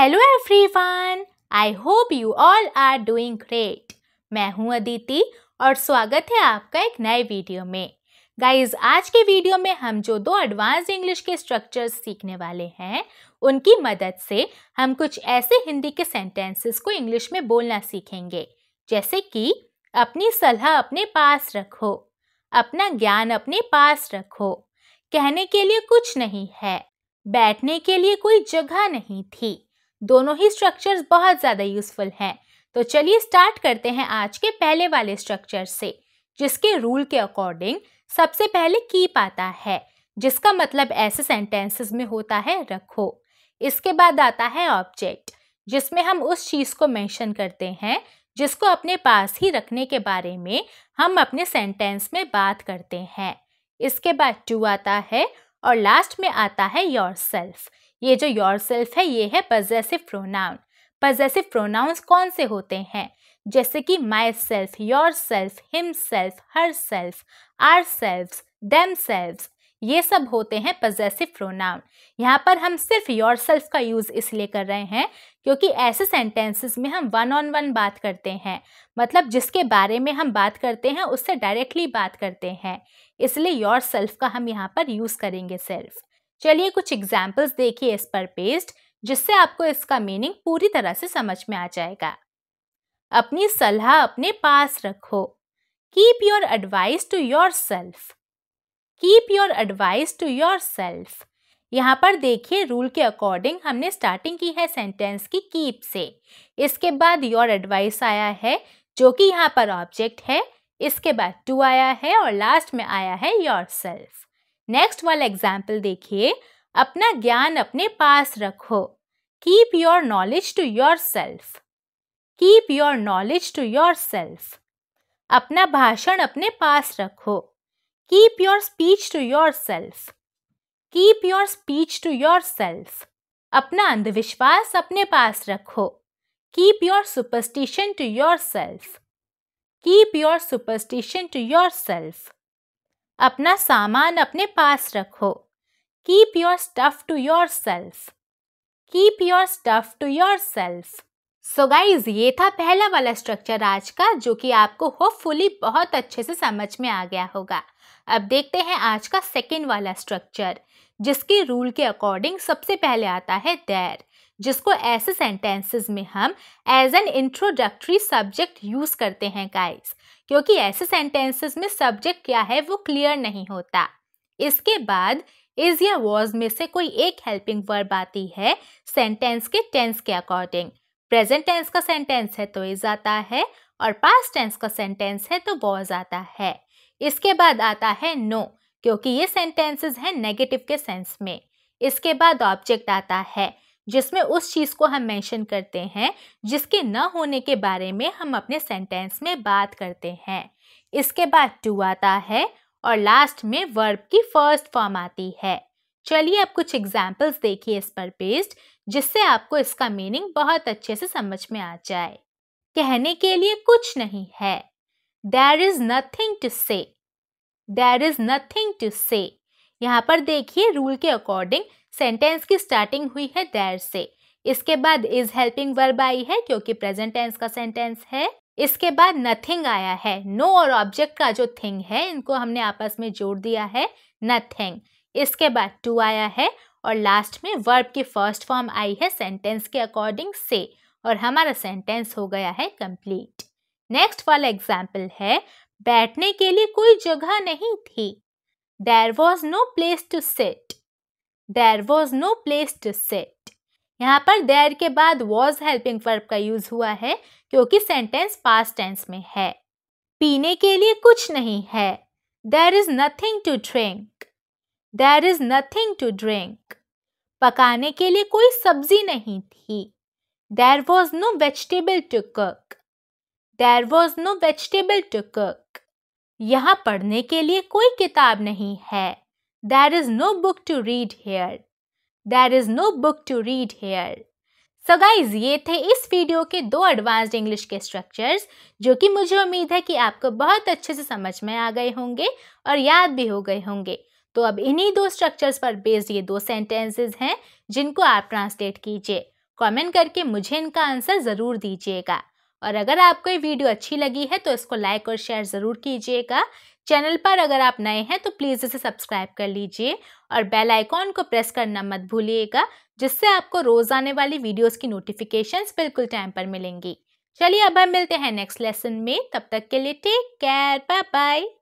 hello everyone I hope you all are doing great मैं हूं अदिति और स्वागत है आपका एक नए वीडियो में गाइज आज के वीडियो में हम जो दो एडवांस इंग्लिश के स्ट्रक्चर्स सीखने वाले हैं उनकी मदद से हम कुछ ऐसे हिंदी के सेंटेंसेस को इंग्लिश में बोलना सीखेंगे जैसे कि अपनी सलाह अपने पास रखो अपना ज्ञान अपने पास रखो कहने के लिए कुछ नहीं है बैठने के लिए कोई जगह नहीं थी दोनों ही स्ट्रक्चर्स बहुत ज़्यादा यूजफुल हैं तो चलिए स्टार्ट करते हैं आज के पहले वाले स्ट्रक्चर से जिसके रूल के अकॉर्डिंग सबसे पहले कीप आता है जिसका मतलब ऐसे सेंटेंसेस में होता है रखो इसके बाद आता है ऑब्जेक्ट जिसमें हम उस चीज़ को मेंशन करते हैं जिसको अपने पास ही रखने के बारे में हम अपने सेंटेंस में बात करते हैं इसके बाद टू आता है और लास्ट में आता है योर सेल्फ ये जो योर सेल्फ है ये है पजेसिव प्रोनाउन पजेसिव प्रोनाउंस कौन से होते हैं जैसे कि myself yourself himself herself ourself themself ये सब होते हैं पजेसिव प्रोनाउन यहाँ पर हम सिर्फ योर सेल्फ का यूज़ इसलिए कर रहे हैं क्योंकि ऐसे सेंटेंसेस में हम वन ऑन वन बात करते हैं मतलब जिसके बारे में हम बात करते हैं उससे डायरेक्टली बात करते हैं इसलिए योर सेल्फ का हम यहाँ पर यूज़ करेंगे सिर्फ चलिए कुछ एग्जाम्पल्स देखिए इस पर पेस्ट जिससे आपको इसका मीनिंग पूरी तरह से समझ में आ जाएगा अपनी सलाह अपने पास रखो keep your advice to yourself keep your advice to yourself यहाँ पर देखिए रूल के अकॉर्डिंग हमने स्टार्टिंग की है सेंटेंस की कीप से इसके बाद योर एडवाइस आया है जो कि यहाँ पर ऑब्जेक्ट है इसके बाद टू आया है और लास्ट में आया है योर सेल्फ नेक्स्ट वाला एग्जाम्पल देखिए अपना ज्ञान अपने पास रखो keep your knowledge to yourself keep your knowledge to yourself अपना भाषण अपने पास रखो keep your speech to yourself keep your speech to yourself अपना अंधविश्वास अपने पास रखो keep your superstition to yourself keep your superstition to yourself अपना सामान अपने पास रखो keep your stuff to yourself keep your stuff to yourself so guys ये था पहला वाला स्ट्रक्चर आज का जो कि आपको होपफुली बहुत अच्छे से समझ में आ गया होगा अब देखते हैं आज का सेकेंड वाला स्ट्रक्चर जिसके रूल के अकॉर्डिंग सबसे पहले आता है देर जिसको ऐसे सेंटेंसेस में हम as an introductory subject use करते हैं गाइस क्योंकि ऐसे सेंटेंसेस में सब्जेक्ट क्या है वो क्लियर नहीं होता इसके बाद इज या वॉज में से कोई एक हेल्पिंग वर्ब आती है सेंटेंस के टेंस के अकॉर्डिंग प्रेजेंट टेंस का सेंटेंस है तो इज आता है और पास टेंस का सेंटेंस है तो वॉज आता है इसके बाद आता है नो no, क्योंकि ये सेंटेंसेस हैं नेगेटिव के सेंस में इसके बाद ऑब्जेक्ट आता है जिसमें उस चीज़ को हम मेंशन करते हैं जिसके न होने के बारे में हम अपने सेंटेंस में बात करते हैं इसके बाद टू आता है और लास्ट में वर्ब की फर्स्ट फॉर्म आती है चलिए अब कुछ एग्जाम्पल्स देखिए इस पर बेस्ड जिससे आपको इसका मीनिंग बहुत अच्छे से समझ में आ जाए कहने के लिए कुछ नहीं है देर इज नथिंग टू से देर इज नथिंग टू से यहाँ पर देखिए रूल के अकॉर्डिंग सेंटेंस की स्टार्टिंग हुई है देर से इसके बाद इज हेल्पिंग वर्ब आई है क्योंकि प्रेजेंट टेंस का सेंटेंस है इसके बाद नथिंग आया है नो no और ऑब्जेक्ट का जो थिंग है इनको हमने आपस में जोड़ दिया है नथिंग इसके बाद टू आया है और लास्ट में वर्ब की फर्स्ट फॉर्म आई है सेंटेंस के अकॉर्डिंग से और हमारा सेंटेंस हो गया है कंप्लीट नेक्स्ट वाला एग्जाम्पल है बैठने के लिए कोई जगह नहीं थी there was no place to sit there was no place to sit यहाँ पर देर के बाद वॉज हेल्पिंग वर्ब का यूज हुआ है क्योंकि सेंटेंस पास टेंस में है पीने के लिए कुछ नहीं है there is nothing to drink there is nothing to drink पकाने के लिए कोई सब्जी नहीं थी there was no vegetable to cook there was no vegetable to cook यहाँ पढ़ने के लिए कोई किताब नहीं है there is no book to read here there is no book to read here so guys ये थे इस वीडियो के दो एडवांस्ड इंग्लिश के स्ट्रक्चर्स जो कि मुझे उम्मीद है कि आपको बहुत अच्छे से समझ में आ गए होंगे और याद भी हो गए होंगे तो अब इन्हीं दो स्ट्रक्चर्स पर बेस्ड ये दो सेंटेंसेस हैं जिनको आप ट्रांसलेट कीजिए कमेंट करके मुझे इनका आंसर ज़रूर दीजिएगा और अगर आपको ये वीडियो अच्छी लगी है तो इसको लाइक और शेयर ज़रूर कीजिएगा चैनल पर अगर आप नए हैं तो प्लीज़ इसे सब्सक्राइब कर लीजिए और बेल आइकॉन को प्रेस करना मत भूलिएगा जिससे आपको रोज़ आने वाली वीडियोस की नोटिफिकेशंस बिल्कुल टाइम पर मिलेंगी चलिए अब हम मिलते हैं नेक्स्ट लेसन में तब तक के लिए टेक केयर बाय बाय